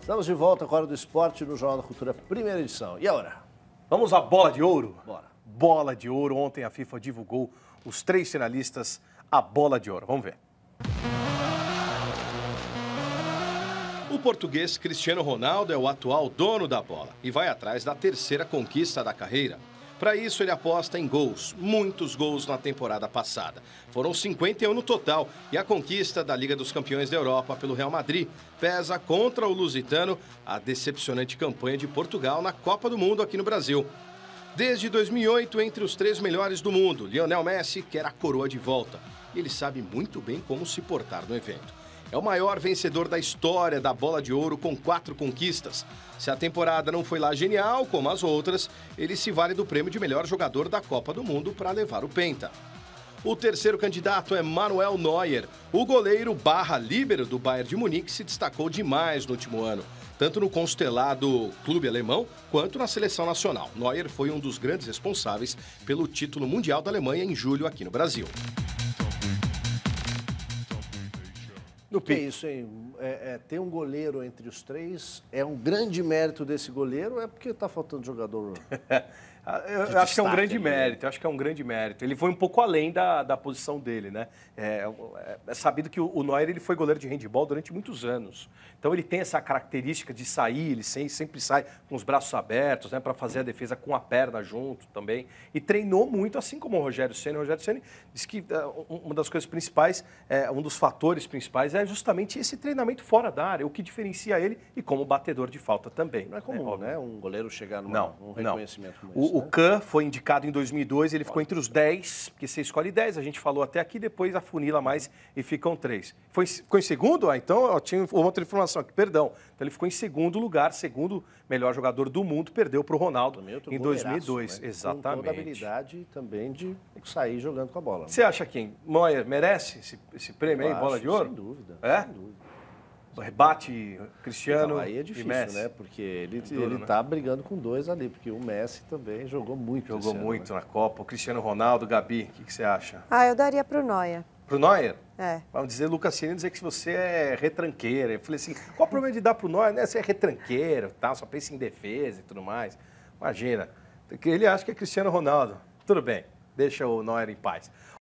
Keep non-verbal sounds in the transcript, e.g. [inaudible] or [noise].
Estamos de volta agora do esporte no Jornal da Cultura, primeira edição. E agora, Vamos à bola de ouro? Bora. Bola de ouro. Ontem a FIFA divulgou os três finalistas à bola de ouro. Vamos ver. O português Cristiano Ronaldo é o atual dono da bola e vai atrás da terceira conquista da carreira. Para isso, ele aposta em gols, muitos gols na temporada passada. Foram 51 no total e a conquista da Liga dos Campeões da Europa pelo Real Madrid pesa contra o Lusitano a decepcionante campanha de Portugal na Copa do Mundo aqui no Brasil. Desde 2008, entre os três melhores do mundo, Lionel Messi quer a coroa de volta. Ele sabe muito bem como se portar no evento. É o maior vencedor da história da Bola de Ouro com quatro conquistas. Se a temporada não foi lá genial, como as outras, ele se vale do prêmio de melhor jogador da Copa do Mundo para levar o Penta. O terceiro candidato é Manuel Neuer. O goleiro barra líbero do Bayern de Munique se destacou demais no último ano, tanto no constelado clube alemão quanto na seleção nacional. Neuer foi um dos grandes responsáveis pelo título mundial da Alemanha em julho aqui no Brasil. no é pique. É isso, hein? É, é, ter um goleiro entre os três é um grande mérito desse goleiro é porque está faltando jogador? [laughs] Ah, eu, de acho que é um grande ali. Né? mérito, acho que é um grande mérito. Ele foi um pouco além da, da posição dele, né? É, é, é sabido que o, o Neuer ele foi goleiro de handball durante muitos anos. Então ele tem essa característica de sair, ele sempre sai com os braços abertos, né? Para fazer a defesa com a perna junto também. E treinou muito, assim como o Rogério Senna. O Rogério Senna disse que é, uma das coisas principais, é, um dos fatores principais é é justamente esse treinamento fora da área, o que diferencia ele e como batedor de falta também. Não é né, comum, né? Um goleiro chegar não, num reconhecimento não. como esse, O, né? o Kahn foi indicado em 2002, ele ficou entre os 10, porque você escolhe 10, a gente falou até aqui, depois afunila mais e ficam 3. Foi, ficou em segundo? Ah, então eu tinha outra informação aqui, perdão. Então ele ficou em segundo lugar, segundo melhor jogador do mundo, perdeu para o Ronaldo em 2002. Né? Exatamente. Com toda a habilidade também de sair jogando com a bola. Né? Você acha, quem Moyer merece esse esse prêmio aí, bola de ouro? Sem dúvida. É? Sem dúvida. Rebate Cristiano então, aí é difícil, e Messi. né? Porque ele é duro, ele né? tá brigando com dois ali, porque o Messi também jogou muito. Jogou muito ano, né? na Copa. O Cristiano Ronaldo, Gabi, o que, que, você acha? Ah, eu daria pro Noia Pro Noia? É. Vamos dizer, Lucas Cirino, dizer que você é retranqueira. Eu falei assim, qual o problema de dar pro Noia né? Você é retranqueiro, tal, só pensa em defesa e tudo mais. Imagina. Ele acha que é Cristiano Ronaldo. Tudo bem, deixa o Noia em paz.